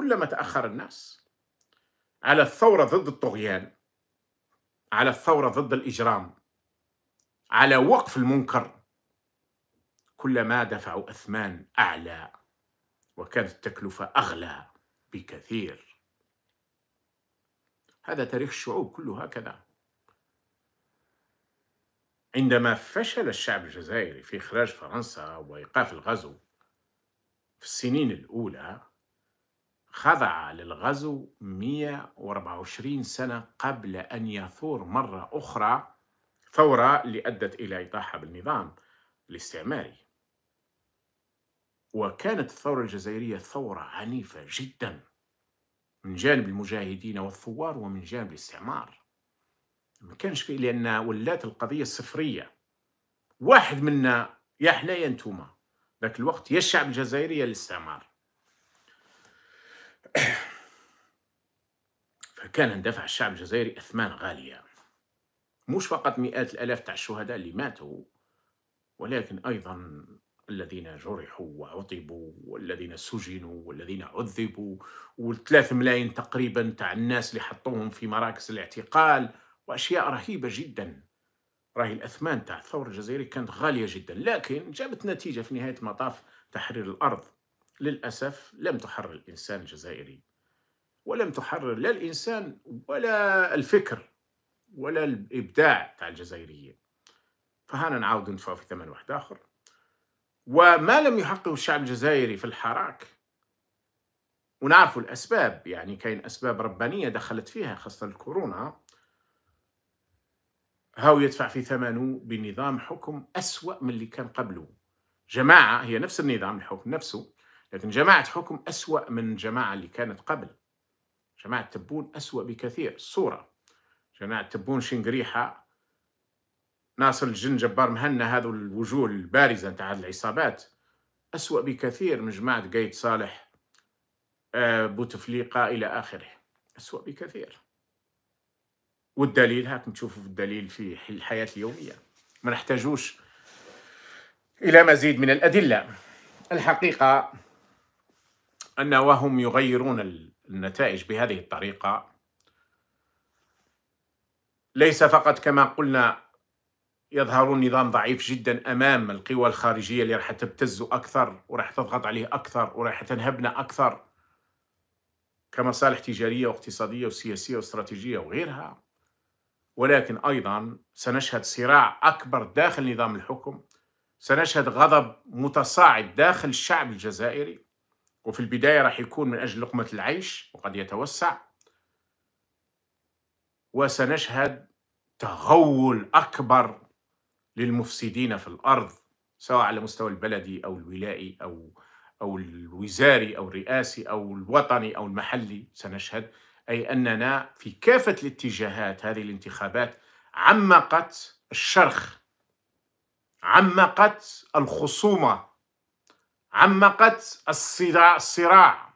كلما تأخر الناس على الثورة ضد الطغيان على الثورة ضد الإجرام على وقف المنكر كلما دفعوا أثمان أعلى وكانت التكلفة أغلى بكثير هذا تاريخ الشعوب كله هكذا عندما فشل الشعب الجزائري في إخراج فرنسا وإيقاف الغزو في السنين الأولى خضع للغزو 124 سنة قبل أن يثور مرة أخرى ثورة اللي أدت إلى إطاحة بالنظام الاستعماري وكانت الثورة الجزائرية ثورة عنيفة جدا من جانب المجاهدين والثوار ومن جانب الاستعمار ما كانش فيه لأن ولات القضية صفرية واحد منا يا حنايا انتوما ذاك الوقت يا الشعب الجزائري يا الاستعمار فكان اندفع الشعب الجزائري أثمان غالية مش فقط مئات الآلاف تاع الشهداء اللي ماتوا ولكن أيضا الذين جرحوا وعطبوا والذين سجنوا والذين عذبوا والثلاث ملايين تقريبا تاع الناس اللي حطوهم في مراكز الاعتقال وأشياء رهيبة جدا راهي الأثمان تاع الثورة الجزائرية كانت غالية جدا لكن جابت نتيجة في نهاية المطاف تحرير الأرض للأسف لم تحرر الإنسان الجزائري ولم تحرر لا الإنسان ولا الفكر ولا الإبداع تاع الجزائريين فهنا نعاود ندفع في ثمن واحد آخر وما لم يحقق الشعب الجزائري في الحراك ونعرفوا الأسباب يعني كاين أسباب ربانية دخلت فيها خاصة الكورونا هاو يدفع في ثمنه بنظام حكم أسوأ من اللي كان قبله جماعة هي نفس النظام الحكم نفسه لكن جماعة حكم أسوأ من الجماعة اللي كانت قبل جماعة تبون أسوأ بكثير الصورة جماعة تبون شنقريحة ناصر الجن جبار مهنا هذو الوجوه البارزة نتاع العصابات أسوأ بكثير من جماعة قايد صالح آه، بوتفليقة إلى آخره أسوأ بكثير والدليل هاكم تشوفوا في الدليل في الحياة اليومية ما نحتاجوش إلى مزيد من الأدلة الحقيقة أن وهم يغيرون النتائج بهذه الطريقة ليس فقط كما قلنا يظهرون نظام ضعيف جدا أمام القوى الخارجية اللي راح تبتز أكثر وراح تضغط عليه أكثر وراح تنهبنا أكثر كمصالح تجارية واقتصادية وسياسية واستراتيجية وغيرها ولكن أيضا سنشهد صراع أكبر داخل نظام الحكم سنشهد غضب متصاعد داخل الشعب الجزائري وفي البداية راح يكون من أجل لقمة العيش وقد يتوسع وسنشهد تغول أكبر للمفسدين في الأرض سواء على مستوى البلدي أو الولائي أو أو الوزاري أو الرئاسي أو الوطني أو المحلي سنشهد أي أننا في كافة الاتجاهات هذه الانتخابات عمقت الشرخ عمقت الخصومة عمقت الصراع,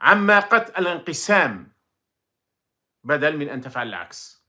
عمقت الانقسام بدل من أن تفعل العكس